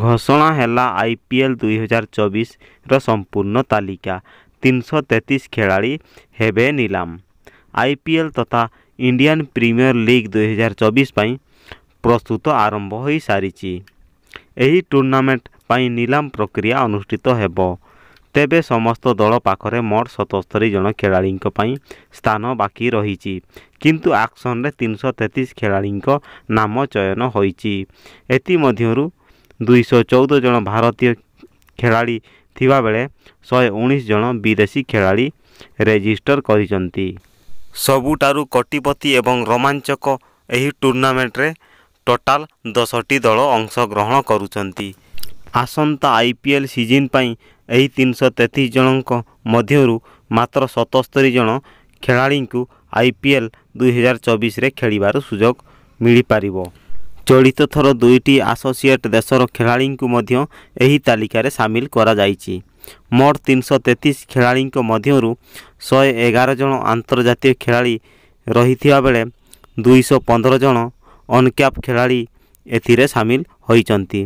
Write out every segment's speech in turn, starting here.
ଘୋଷଣା ହେଲା ଆଇପିଏଲ୍ ଦୁଇହଜାର ଚବିଶର ସମ୍ପୂର୍ଣ୍ଣ ତାଲିକା ତିନିଶହ ତେତିଶ ଖେଳାଳି ହେବେ ନିଲାମ ଆଇପିଏଲ୍ ତଥା ଇଣ୍ଡିଆନ୍ ପ୍ରିମିୟର ଲିଗ୍ ଦୁଇହଜାର ଚବିଶ ପାଇଁ ପ୍ରସ୍ତୁତ ଆରମ୍ଭ ହୋଇସାରିଛି ଏହି ଟୁର୍ଣ୍ଣାମେଣ୍ଟ ପାଇଁ ନିଲାମ ପ୍ରକ୍ରିୟା ଅନୁଷ୍ଠିତ ହେବ ତେବେ ସମସ୍ତ ଦଳ ପାଖରେ ମୋଟ ସତସ୍ତରୀ ଜଣ ଖେଳାଳିଙ୍କ ପାଇଁ ସ୍ଥାନ ବାକି ରହିଛି କିନ୍ତୁ ଆକ୍ସନରେ ତିନିଶହ ତେତିଶ ଖେଳାଳିଙ୍କ ନାମ ଚୟନ ହୋଇଛି ଏଥିମଧ୍ୟରୁ ଦୁଇଶହ ଚଉଦ ଜଣ ଭାରତୀୟ ଖେଳାଳି ଥିବାବେଳେ ଶହେ ଉଣେଇଶ ଜଣ ବିଦେଶୀ ଖେଳାଳି ରେଜିଷ୍ଟର କରିଛନ୍ତି ସବୁଠାରୁ କଟିପତି ଏବଂ ରୋମାଞ୍ଚକ ଏହି ଟୁର୍ଣ୍ଣାମେଣ୍ଟରେ ଟୋଟାଲ ଦଶଟି ଦଳ ଅଂଶଗ୍ରହଣ କରୁଛନ୍ତି ଆସନ୍ତା ଆଇ ପି ଏଲ୍ ସିଜିନ୍ ପାଇଁ ଏହି ତିନିଶହ ତେତିଶ ଜଣଙ୍କ ମଧ୍ୟରୁ ମାତ୍ର ସତସ୍ତରି ଜଣ ଖେଳାଳିଙ୍କୁ ଆଇ ପି ଏଲ୍ ଦୁଇହଜାର ଚବିଶରେ ଖେଳିବାର ସୁଯୋଗ ମିଳିପାରିବ চলিত থর দুইটি আসোসিয়েট দেশর খেলাড়িঙ্কু মধ্য ଏହି ତାଲିକାରେ ସାମିଲ କରାଯାଇଛି ମୋଟ ତିନିଶହ ତେତିଶ ଖେଳାଳିଙ୍କ ମଧ୍ୟରୁ ଶହେ ଏଗାର ଜଣ ଆନ୍ତର୍ଜାତୀୟ ଖେଳାଳି ରହିଥିବା ବେଳେ ଦୁଇଶହ ପନ୍ଦର ଜଣ ଅନ୍କ୍ୟାପ୍ ଖେଳାଳି ଏଥିରେ ସାମିଲ ହୋଇଛନ୍ତି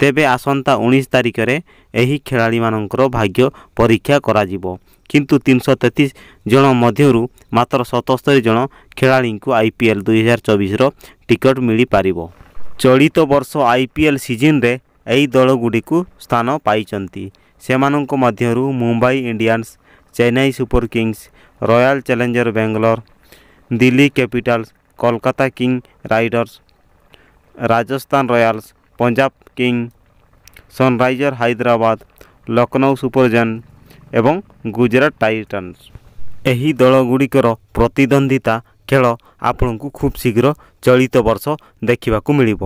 ତେବେ ଆସନ୍ତା ଉଣେଇଶ ତାରିଖରେ ଏହି ଖେଳାଳିମାନଙ୍କର ଭାଗ୍ୟ ପରୀକ୍ଷା କରାଯିବ କିନ୍ତୁ ତିନିଶହ ତେତିଶ ଜଣ ମଧ୍ୟରୁ ମାତ୍ର ସତସ୍ତରୀ ଜଣ ଖେଳାଳିଙ୍କୁ ଆଇପିଏଲ୍ ଦୁଇହଜାର ଚବିଶର ଟିକେଟ୍ ମିଳିପାରିବ ଚଳିତ ବର୍ଷ ଆଇପିଏଲ୍ ସିଜିନ୍ରେ ଏହି ଦଳଗୁଡ଼ିକୁ ସ୍ଥାନ ପାଇଛନ୍ତି ସେମାନଙ୍କ ମଧ୍ୟରୁ Mumbai Indians Chennai Super Kings Royal Challenger Bangalore Delhi Capitals Kolkata King Riders Rajasthan Royals Punjab King Sunriser Hyderabad Lucknow Super Giant ଏବଂ ଗୁଜରାଟ ଟାଇଟାନ୍ସ ଏହି ଦଳଗୁଡ଼ିକର ପ୍ରତିଦ୍ୱନ୍ଦ୍ୱିତା ଖେଳ ଆପଣଙ୍କୁ ଖୁବ୍ ଶୀଘ୍ର ଚଳିତ ବର୍ଷ ଦେଖିବାକୁ ମିଳିବ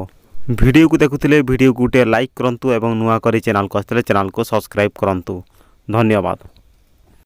ଭିଡ଼ିଓକୁ ଦେଖୁଥିଲେ ଭିଡ଼ିଓକୁ ଗୋଟିଏ ଲାଇକ୍ କରନ୍ତୁ ଏବଂ ନୂଆ କରି ଚ୍ୟାନେଲକୁ ଆସିଥିଲେ ଚ୍ୟାନେଲକୁ ସବସ୍କ୍ରାଇବ୍ କରନ୍ତୁ ଧନ୍ୟବାଦ